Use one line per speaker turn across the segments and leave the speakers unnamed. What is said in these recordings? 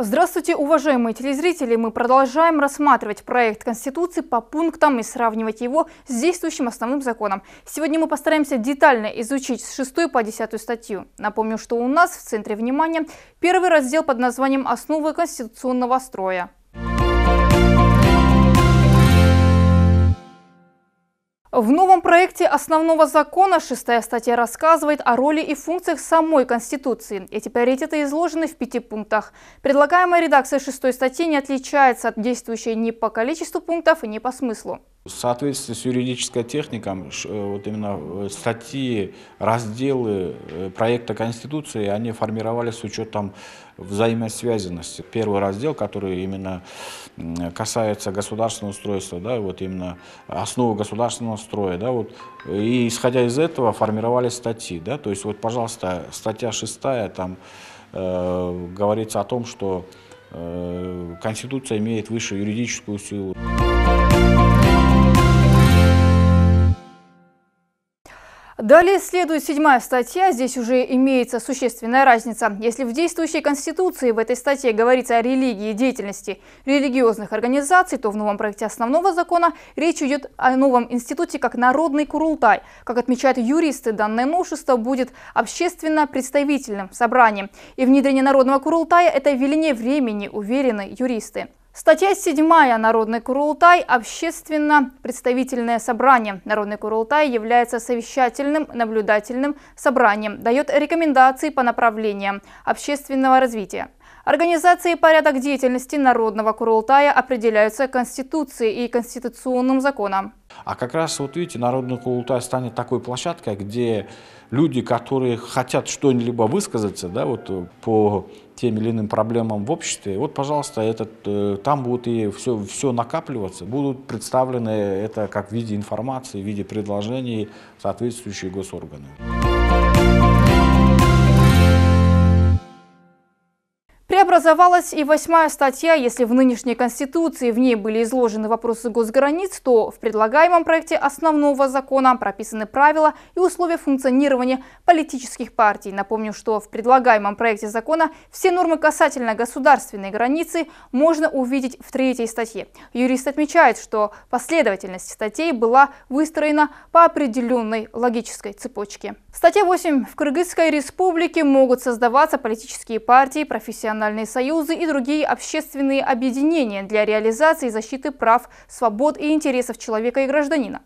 Здравствуйте, уважаемые телезрители! Мы продолжаем рассматривать проект Конституции по пунктам и сравнивать его с действующим основным законом. Сегодня мы постараемся детально изучить с 6 по 10 статью. Напомню, что у нас в центре внимания первый раздел под названием «Основы конституционного строя». В новом проекте основного закона шестая статья рассказывает о роли и функциях самой Конституции. Эти приоритеты изложены в пяти пунктах. Предлагаемая редакция шестой статьи не отличается от действующей ни по количеству пунктов, ни по смыслу.
В соответствии с юридической техникой, э, вот именно э, статьи, разделы э, проекта Конституции, они формировались с учетом взаимосвязанности. Первый раздел, который именно касается государственного устройства, да, вот именно основы государственного строя, да, вот, и исходя из этого формировались статьи, да, то есть вот, пожалуйста, статья 6, там э, говорится о том, что э, Конституция имеет высшую юридическую силу.
Далее следует седьмая статья. Здесь уже имеется существенная разница. Если в действующей Конституции в этой статье говорится о религии и деятельности религиозных организаций, то в новом проекте основного закона речь идет о новом институте как народный курултай. Как отмечают юристы, данное новшество будет общественно-представительным собранием. И внедрение народного курултая – это веление времени, уверены юристы. Статья 7 «Народный Курултай» – общественно-представительное собрание. Народный Курултай является совещательным наблюдательным собранием, дает рекомендации по направлениям общественного развития. Организация и порядок деятельности Народного Курултая определяются Конституцией и конституционным законом.
А как раз, вот видите, Народный Курултай станет такой площадкой, где люди, которые хотят что-либо высказаться да, вот, э, по тем или иным проблемам в обществе, вот, пожалуйста, этот, э, там будет и все, все накапливаться, будут представлены это как в виде информации, в виде предложений соответствующие госорганы.
Переобразовалась и восьмая статья. Если в нынешней Конституции в ней были изложены вопросы госграниц, то в предлагаемом проекте основного закона прописаны правила и условия функционирования политических партий. Напомню, что в предлагаемом проекте закона все нормы касательно государственной границы можно увидеть в третьей статье. Юрист отмечает, что последовательность статей была выстроена по определенной логической цепочке. Статья 8. В Кыргызской республике могут создаваться политические партии, профессиональные союзы и другие общественные объединения для реализации защиты прав, свобод и интересов человека и гражданина.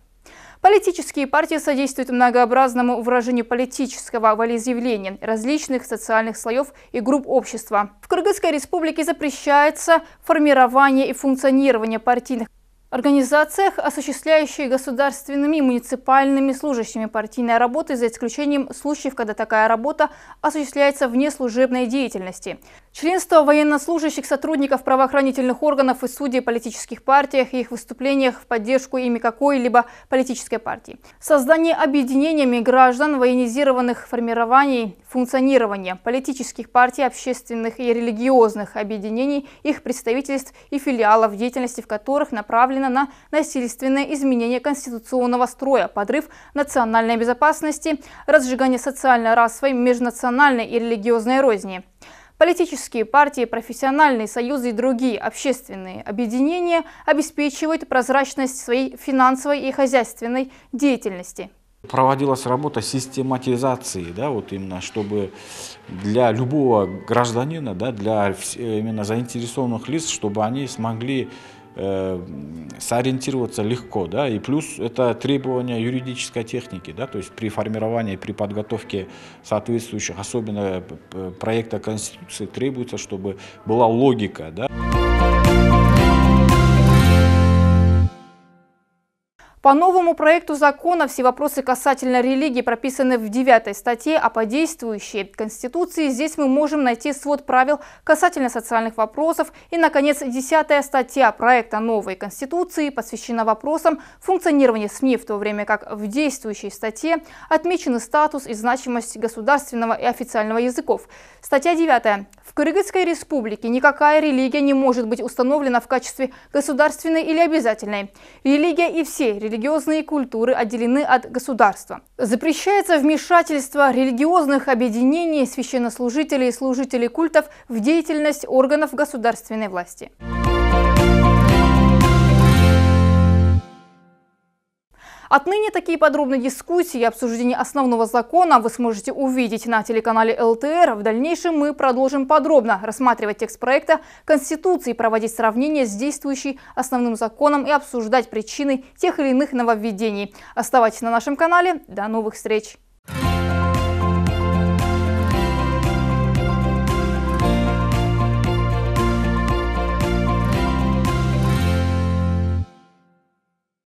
Политические партии содействуют многообразному выражению политического волеизъявления различных социальных слоев и групп общества. В Кыргызской республике запрещается формирование и функционирование партийных организациях, осуществляющие государственными и муниципальными служащими партийной работы, за исключением случаев, когда такая работа осуществляется вне служебной деятельности. Членство военнослужащих сотрудников правоохранительных органов и судей политических партиях и их выступлениях в поддержку ими какой-либо политической партии. Создание объединениями граждан военизированных формирований, функционирование политических партий, общественных и религиозных объединений, их представительств и филиалов, деятельности в которых направлено на насильственное изменение конституционного строя, подрыв национальной безопасности, разжигание социально-расовой, межнациональной и религиозной розни – Политические партии, профессиональные союзы и другие общественные объединения обеспечивают прозрачность своей финансовой и хозяйственной деятельности.
Проводилась работа систематизации, да, вот именно, чтобы для любого гражданина, да, для именно заинтересованных лиц, чтобы они смогли Э, сориентироваться легко, да, и плюс это требования юридической техники, да, то есть при формировании, при подготовке соответствующих, особенно э, проекта Конституции, требуется, чтобы была логика, да.
По новому проекту закона все вопросы касательно религии прописаны в 9 статье, а по действующей Конституции здесь мы можем найти свод правил касательно социальных вопросов. И, наконец, 10 статья проекта новой Конституции посвящена вопросам функционирования СМИ, в то время как в действующей статье отмечены статус и значимость государственного и официального языков. Статья 9. В Кыргызской республике никакая религия не может быть установлена в качестве государственной или обязательной. Религия и все религии религиозные культуры отделены от государства. Запрещается вмешательство религиозных объединений, священнослужителей и служителей культов в деятельность органов государственной власти. Отныне такие подробные дискуссии и обсуждение основного закона вы сможете увидеть на телеканале ЛТР. В дальнейшем мы продолжим подробно рассматривать текст проекта Конституции, проводить сравнение с действующей основным законом и обсуждать причины тех или иных нововведений. Оставайтесь на нашем канале. До новых встреч!